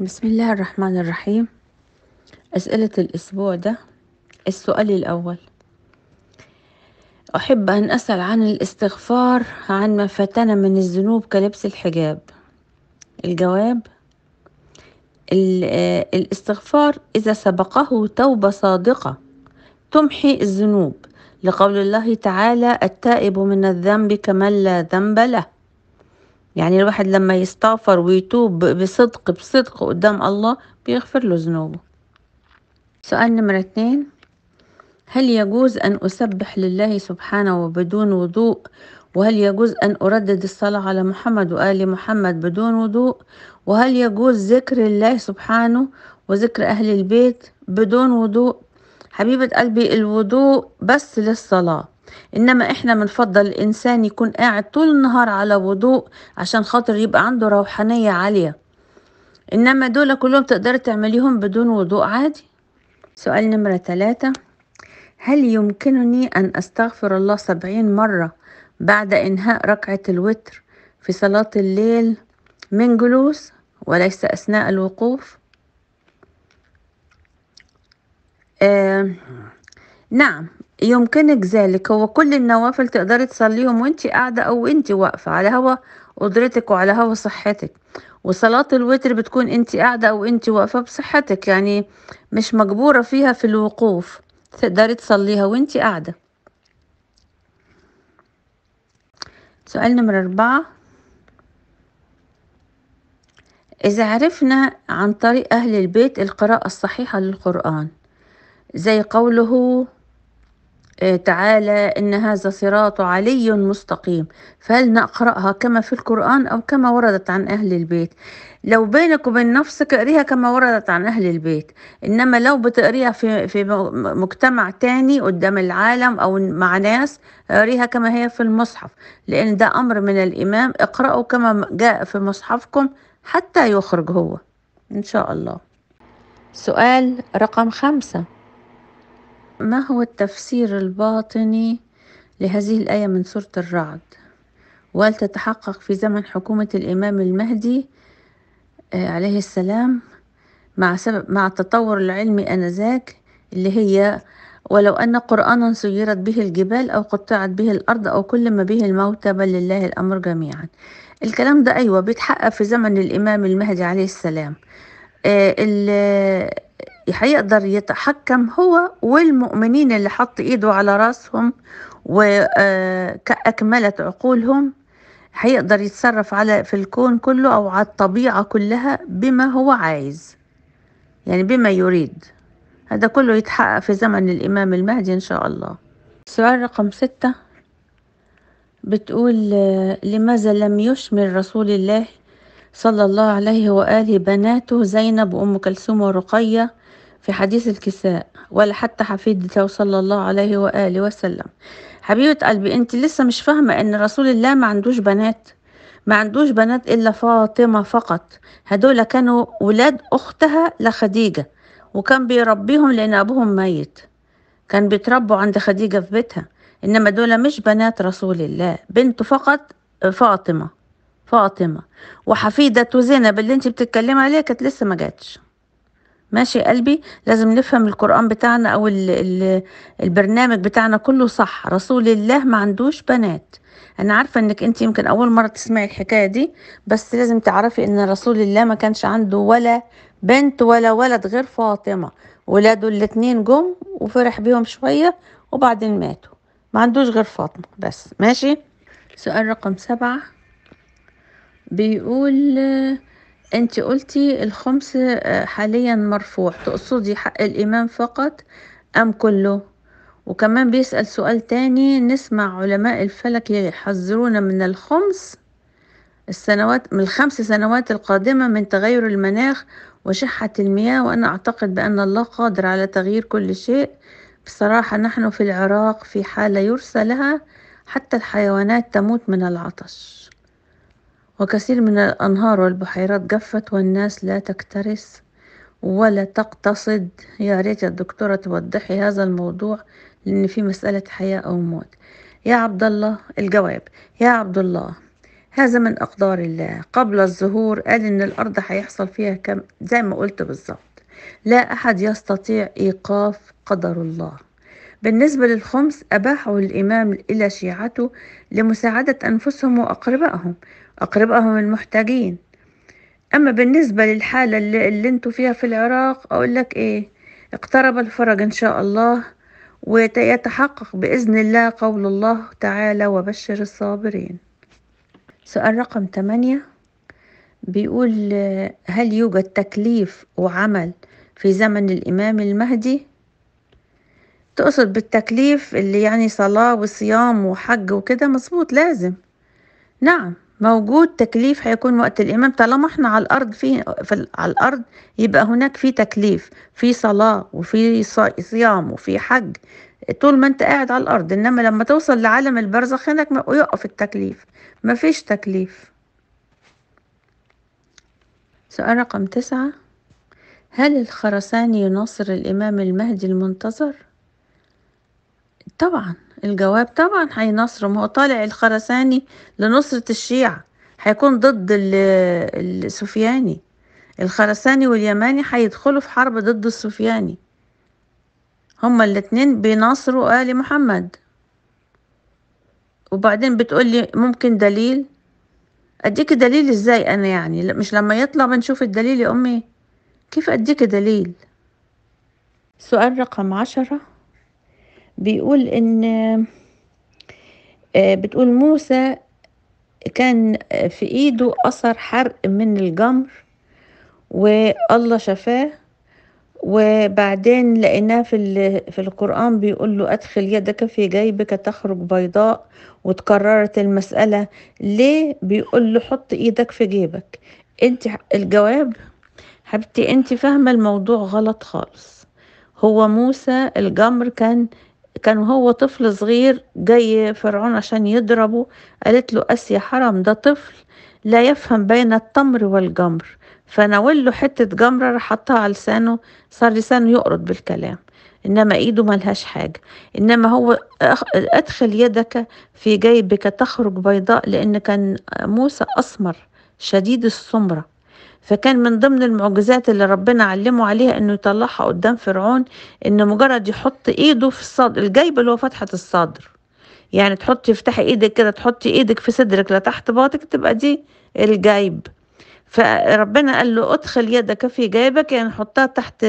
بسم الله الرحمن الرحيم أسئلة الأسبوع ده السؤال الأول أحب أن أسأل عن الاستغفار عن ما فاتنا من الذنوب كلبس الحجاب الجواب آه، الاستغفار إذا سبقه توبة صادقة تمحي الذنوب لقول الله تعالى التائب من الذنب كمن لا ذنب له يعني الواحد لما يستغفر ويتوب بصدق بصدق قدام الله بيغفر له ذنوبه سؤال نمرة اتنين هل يجوز أن أسبح لله سبحانه وبدون وضوء وهل يجوز أن أردد الصلاة على محمد وآل محمد بدون وضوء وهل يجوز ذكر الله سبحانه وذكر أهل البيت بدون وضوء حبيبة قلبي الوضوء بس للصلاة إنما إحنا بنفضل الإنسان يكون قاعد طول النهار على وضوء عشان خاطر يبقى عنده روحانية عالية إنما دول كلهم تقدر تعمليهم بدون وضوء عادي سؤال نمرة ثلاثة هل يمكنني أن أستغفر الله سبعين مرة بعد إنهاء ركعة الوتر في صلاة الليل من جلوس وليس أثناء الوقوف آه نعم يمكنك ذلك هو كل النوافل تقدري تصليهم وانت قاعدة أو انت واقفة على هوا قدرتك وعلى هوا صحتك وصلاة الوتر بتكون انت قاعدة أو انت واقفة بصحتك يعني مش مجبورة فيها في الوقوف تقدري تصليها وانت قاعدة سؤال نمرة أربعة إذا عرفنا عن طريق أهل البيت القراءة الصحيحة للقرآن زي قوله آه، تعالى إن هذا صراط علي مستقيم فهل نقرأها كما في القرآن أو كما وردت عن أهل البيت لو بينك وبين نفسك اقريها كما وردت عن أهل البيت إنما لو بتقريها في, في مجتمع تاني قدام العالم أو مع ناس اقريها كما هي في المصحف لأن ده أمر من الإمام اقرأوا كما جاء في مصحفكم حتى يخرج هو إن شاء الله سؤال رقم خمسة ما هو التفسير الباطني لهذه الآية من سورة الرعد وهل تتحقق في زمن حكومة الإمام المهدي آه، عليه السلام مع سبب مع التطور العلمي آنذاك اللي هي ولو أن قرآنا سيرت به الجبال أو قطعت به الأرض أو كلم به الموتى بل لله الأمر جميعا الكلام ده أيوة بيتحقق في زمن الإمام المهدي عليه السلام آه، حيقدر يتحكم هو والمؤمنين اللي حط ايده على راسهم وأكملت آه، عقولهم هيقدر يتصرف على في الكون كله أو على الطبيعة كلها بما هو عايز يعني بما يريد هذا كله يتحقق في زمن الإمام المهدي إن شاء الله سؤال رقم ستة بتقول آه، لماذا لم يشمل رسول الله صلى الله عليه وآله بناته زينب وأم كلثوم ورقية في حديث الكساء ولا حتى حفيدته صلى الله عليه وآله وسلم حبيبة قلبي أنت لسه مش فاهمة أن رسول الله ما عندوش بنات ما عندوش بنات إلا فاطمة فقط هدول كانوا ولاد أختها لخديجة وكان بيربيهم لأن أبوهم ميت كان بيتربوا عند خديجة في بيتها إنما دول مش بنات رسول الله بنته فقط فاطمة فاطمة وحفيدة زينب اللي انت بتتكلمي عليها كانت لسه ما جاتش ماشي قلبي لازم نفهم القرآن بتاعنا أو الـ الـ البرنامج بتاعنا كله صح رسول الله ما عندوش بنات أنا عارفة إنك أنت يمكن أول مرة تسمعي الحكاية دي بس لازم تعرفي إن رسول الله ما كانش عنده ولا بنت ولا ولد غير فاطمة ولاده الاتنين جم وفرح بيهم شوية وبعدين ماتوا ما عندوش غير فاطمة بس ماشي سؤال رقم سبعة بيقول انت قلتي الخمس آه، حاليا مرفوع تقصدي حق الامام فقط ام كله وكمان بيسأل سؤال تاني نسمع علماء الفلك يحذرونا من الخمس السنوات من الخمس سنوات القادمة من تغير المناخ وشحة المياه وأنا أعتقد بأن الله قادر على تغيير كل شيء بصراحة نحن في العراق في حالة يرثى لها حتى الحيوانات تموت من العطش وكثير من الأنهار والبحيرات جفت والناس لا تكترث ولا تقتصد يا ريت يا دكتورة توضحي هذا الموضوع لأن في مسألة حياة أو موت يا عبد الله الجواب يا عبد الله هذا من أقدار الله قبل الظهور قال إن الأرض هيحصل فيها كم زي ما قلت بالظبط لا أحد يستطيع إيقاف قدر الله بالنسبة للخمس أباحه الإمام إلى شيعته لمساعدة أنفسهم وأقربائهم أقربائهم المحتاجين أما بالنسبة للحالة اللي, اللي انتوا فيها في العراق أقول لك إيه اقترب الفرج إن شاء الله ويتحقق بإذن الله قول الله تعالى وبشر الصابرين سؤال رقم 8 بيقول هل يوجد تكليف وعمل في زمن الإمام المهدي؟ تقصد بالتكليف اللي يعني صلاة وصيام وحج وكده مظبوط لازم نعم موجود تكليف هيكون وقت الإمام طالما احنا على الأرض في, في على الأرض يبقى هناك في تكليف في صلاة وفي صيام وفي حج طول ما انت قاعد على الأرض إنما لما توصل لعالم البرزخ هناك يقف التكليف مفيش تكليف سؤال رقم تسعة هل الخرساني يناصر الإمام المهدي المنتظر؟ طبعا الجواب طبعا ما هو طالع الخرساني لنصرة الشيعة هيكون ضد السفياني الخرساني واليماني هيدخلوا في حرب ضد السفياني هما الاتنين بيناصروا آل محمد وبعدين بتقولي ممكن دليل اديك دليل ازاي انا يعني مش لما يطلع بنشوف الدليل يا امي كيف اديك دليل سؤال رقم عشره بيقول إن آه، بتقول موسى كان في إيده أثر حرق من الجمر والله شفاه وبعدين لقيناه في في القرآن بيقول له أدخل يدك في جيبك تخرج بيضاء وتكررت المسألة ليه بيقول له حط إيدك في جيبك أنت الجواب حبيبتي أنت فاهمة الموضوع غلط خالص هو موسى الجمر كان كان هو طفل صغير جاي فرعون عشان يضربه قالت له اسيا حرام ده طفل لا يفهم بين التمر والجمر فناول له حتة جمرة راح حطها على لسانه صار لسانه يقرض بالكلام إنما إيده ملهاش حاجة إنما هو أدخل يدك في جيبك تخرج بيضاء لأن كان موسى أسمر شديد السمرة فكان من ضمن المعجزات اللي ربنا علمه عليها انه يطلعها قدام فرعون ان مجرد يحط ايده في الصدر الجيب اللي هو فتحة الصدر يعني تحطي افتحي ايدك كده تحطي ايدك في صدرك لتحت باطك تبقى دي الجيب فربنا قال له ادخل يدك في جيبك يعني حطها تحت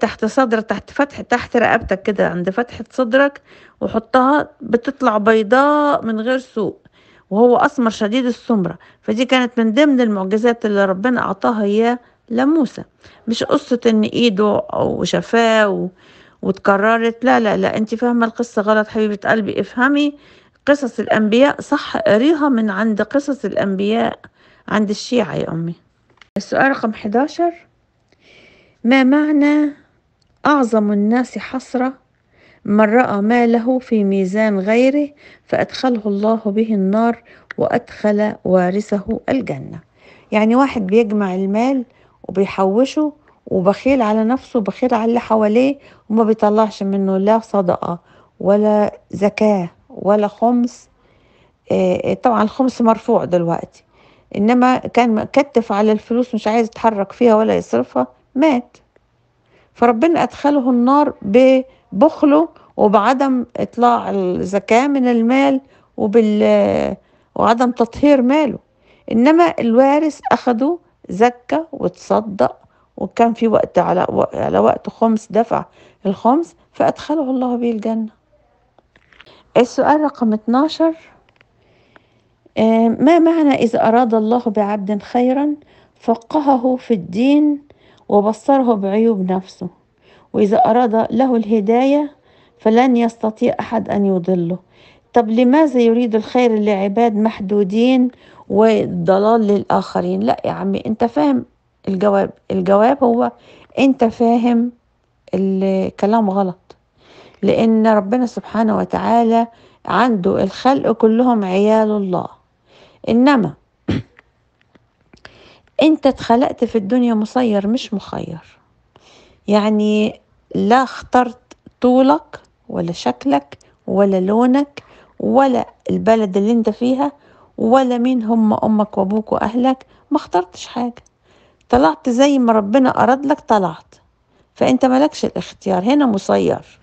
تحت صدرك تحت فتح تحت رقبتك كده عند فتحة صدرك وحطها بتطلع بيضاء من غير سوء وهو أسمر شديد السمرة فدي كانت من ضمن المعجزات اللي ربنا أعطاها إياه لموسى مش قصة إن إيده أو شفاه و... وتكررت لا لا لا أنت فاهمة القصة غلط حبيبة قلبي افهمي قصص الأنبياء صح قريها من عند قصص الأنبياء عند الشيعة يا أمي السؤال رقم 11 ما معنى أعظم الناس حسرة من رأى ماله في ميزان غيره فأدخله الله به النار وأدخل وارثه الجنة يعني واحد بيجمع المال وبيحوشه وبخيل على نفسه وبخيل على اللي حواليه وما بيطلعش منه لا صدقة ولا زكاة ولا خمس آه، طبعا الخمس مرفوع دلوقتي إنما كان كتف على الفلوس مش عايز يتحرك فيها ولا يصرفها مات فربنا أدخله النار ب بخله وبعدم إطلاع الزكاة من المال وبال وعدم تطهير ماله إنما الوارث أخده زكى وتصدق وكان في وقت على على وقت خمس دفع الخمس فأدخله الله به الجنة السؤال رقم 12 آه، ما معنى إذا أراد الله بعبد خيرا فقهه في الدين وبصره بعيوب نفسه وإذا أراد له الهداية فلن يستطيع أحد أن يضله طب لماذا يريد الخير لعباد محدودين والضلال للآخرين لا يا عمي أنت فاهم الجواب الجواب هو أنت فاهم الكلام غلط لأن ربنا سبحانه وتعالى عنده الخلق كلهم عيال الله إنما أنت اتخلقت في الدنيا مسير مش مخير يعني لا اخترت طولك ولا شكلك ولا لونك ولا البلد اللي انت فيها ولا مين هم امك وابوك واهلك ما اخترتش حاجه طلعت زي ما ربنا اراد لك طلعت فانت مالكش الاختيار هنا مسير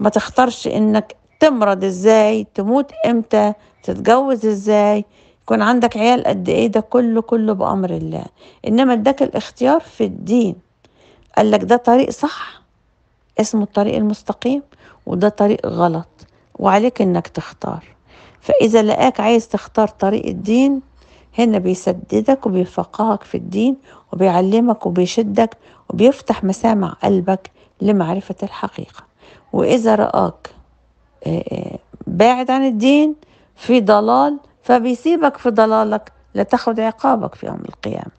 ما تختارش انك تمرض ازاي تموت امتى تتجوز ازاي يكون عندك عيال قد ايه ده كله كله بامر الله انما اداك الاختيار في الدين قال لك ده طريق صح اسمه الطريق المستقيم وده طريق غلط وعليك انك تختار فاذا لقاك عايز تختار طريق الدين هنا بيسددك وبيفقهك في الدين وبيعلمك وبيشدك وبيفتح مسامع قلبك لمعرفة الحقيقة وإذا رآك باعد عن الدين في ضلال فبيسيبك في ضلالك لتاخد عقابك في يوم القيامة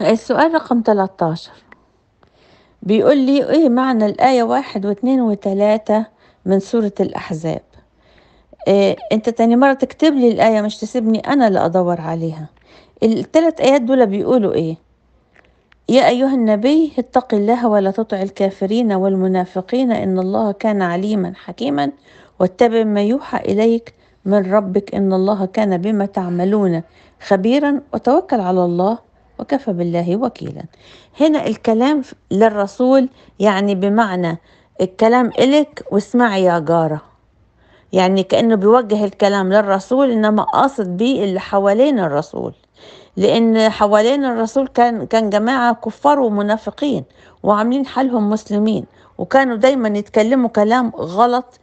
السؤال رقم 13 بيقول لي ايه معنى الآية واحد واثنين وثلاثة من سورة الأحزاب إيه انت تاني مرة تكتب لي الآية مش تسيبني أنا اللي أدور عليها الثلاث آيات دول بيقولوا ايه يا أيها النبي اتق الله ولا تطع الكافرين والمنافقين إن الله كان عليما حكيما واتبع ما يوحى إليك من ربك إن الله كان بما تعملون خبيرا وتوكل على الله وكفى بالله وكيلا هنا الكلام للرسول يعني بمعنى الكلام إلك واسمعي يا جارة يعني كأنه بيوجه الكلام للرسول إنما قاصد بيه اللي حوالين الرسول لأن حوالين الرسول كان كان جماعة كفار ومنافقين وعاملين حالهم مسلمين وكانوا دايما يتكلموا كلام غلط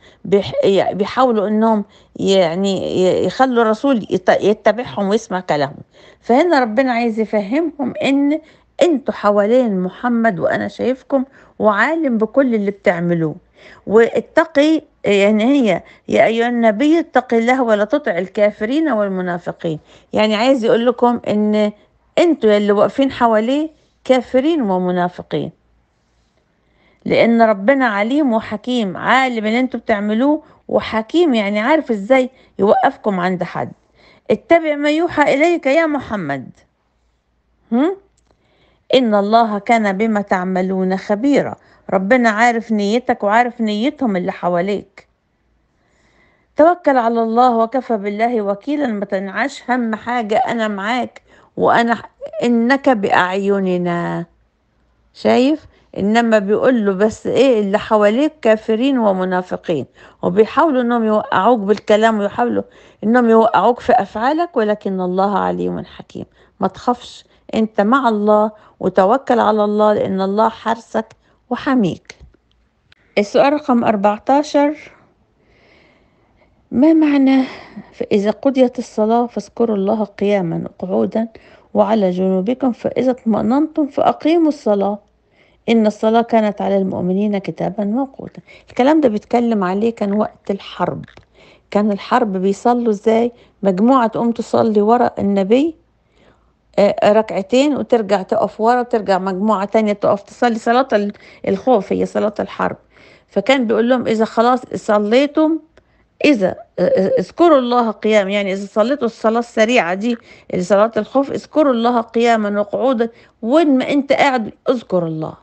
يعني بيحاولوا انهم يعني يخلوا الرسول يتبعهم ويسمع كلامهم فهنا ربنا عايز يفهمهم ان انتوا حوالين محمد وانا شايفكم وعالم بكل اللي بتعملوه واتقي يعني هي يا ايها النبي اتق الله ولا تطع الكافرين والمنافقين يعني عايز يقول لكم ان انتوا اللي واقفين حواليه كافرين ومنافقين لان ربنا عليم وحكيم عالم اللي انتوا بتعملوه وحكيم يعني عارف ازاي يوقفكم عند حد اتبع ما يوحى اليك يا محمد هم؟ ان الله كان بما تعملون خبيرا ربنا عارف نيتك وعارف نيتهم اللي حواليك توكل على الله وكفى بالله وكيلا ما تنعش هم حاجة أنا معاك وأنا إنك بأعيننا شايف انما بيقول له بس ايه اللي حواليك كافرين ومنافقين وبيحاولوا انهم يوقعوك بالكلام ويحاولوا انهم يوقعوك في افعالك ولكن الله عليم حكيم ما تخافش انت مع الله وتوكل على الله لان الله حارسك وحميك السؤال رقم 14 ما معنى إذا قضيت الصلاة فاذكروا الله قياما وقعودا وعلى جنوبكم فإذا اطمأننتم فأقيموا الصلاة إن الصلاة كانت على المؤمنين كتابا موقوتا الكلام ده بيتكلم عليه كان وقت الحرب كان الحرب بيصلوا ازاي مجموعة تقوم تصلي ورا النبي آه، ركعتين وترجع تقف ورا وترجع مجموعة تانية تقف تصلي صلاة الخوف هي صلاة الحرب فكان بيقول لهم إذا خلاص صليتم إذا آه، آه، اذكروا الله قيام يعني إذا صليتوا الصلاة السريعة دي صلاة الخوف اذكروا الله قياما وقعودا وإن ما أنت قاعد اذكر الله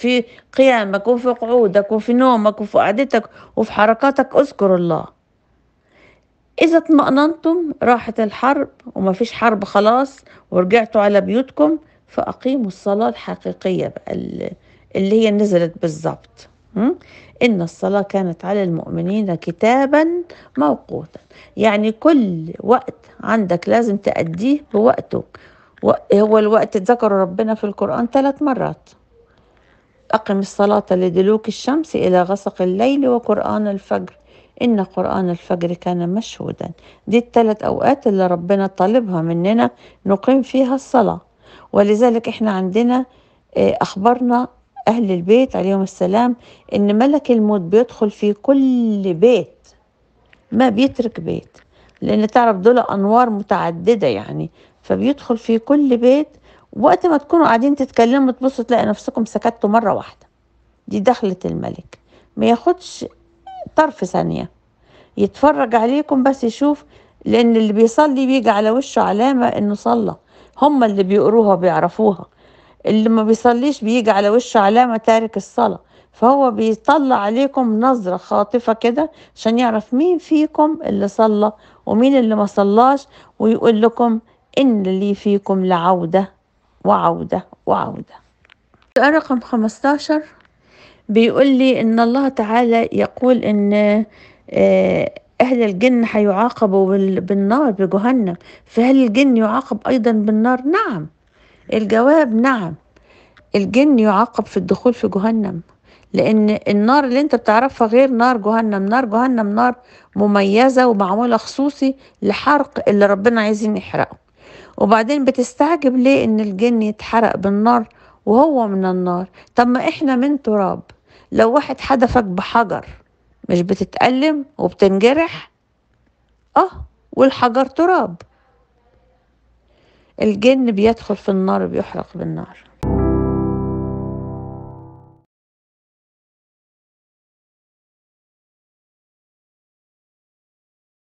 في قيامك وفي قعودك وفي نومك وفي قعدتك وفي حركاتك اذكر الله إذا اطمأننتم راحت الحرب وما فيش حرب خلاص ورجعتوا على بيوتكم فأقيموا الصلاة الحقيقية اللي هي نزلت بالظبط إن الصلاة كانت على المؤمنين كتابا موقوتا يعني كل وقت عندك لازم تأديه بوقته هو الوقت ذكر ربنا في القرآن ثلاث مرات أقم الصلاة لدلوك الشمس إلى غسق الليل وقرآن الفجر إن قرآن الفجر كان مشهودا دي الثلاث أوقات اللي ربنا طالبها مننا نقيم فيها الصلاة ولذلك إحنا عندنا آه، أخبرنا أهل البيت عليهم السلام إن ملك الموت بيدخل في كل بيت ما بيترك بيت لأن تعرف دول أنوار متعددة يعني فبيدخل في كل بيت وقت ما تكونوا قاعدين تتكلموا تبصوا تلاقي نفسكم سكتوا مرة واحدة دي دخلة الملك ما ياخدش طرف ثانية يتفرج عليكم بس يشوف لأن اللي بيصلي بيجي على وشه علامة إنه صلى هم اللي بيقروها بيعرفوها اللي ما بيصليش بيجي على وشه علامة تارك الصلاة فهو بيطلع عليكم نظرة خاطفة كده عشان يعرف مين فيكم اللي صلى ومين اللي ما صلاش ويقول لكم إن لي فيكم لعودة وعودة وعودة سؤال رقم 15 بيقول لي إن الله تعالى يقول إن آه، أهل الجن هيعاقبوا بالنار بجهنم فهل الجن يعاقب أيضا بالنار؟ نعم الجواب نعم الجن يعاقب في الدخول في جهنم لأن النار اللي أنت بتعرفها غير نار جهنم نار جهنم نار مميزة ومعمولة خصوصي لحرق اللي ربنا عايزين يحرقه وبعدين بتستعجب ليه ان الجن يتحرق بالنار وهو من النار طب ما احنا من تراب لو واحد حدفك بحجر مش بتتألم وبتنجرح اه والحجر تراب الجن بيدخل في النار بيحرق بالنار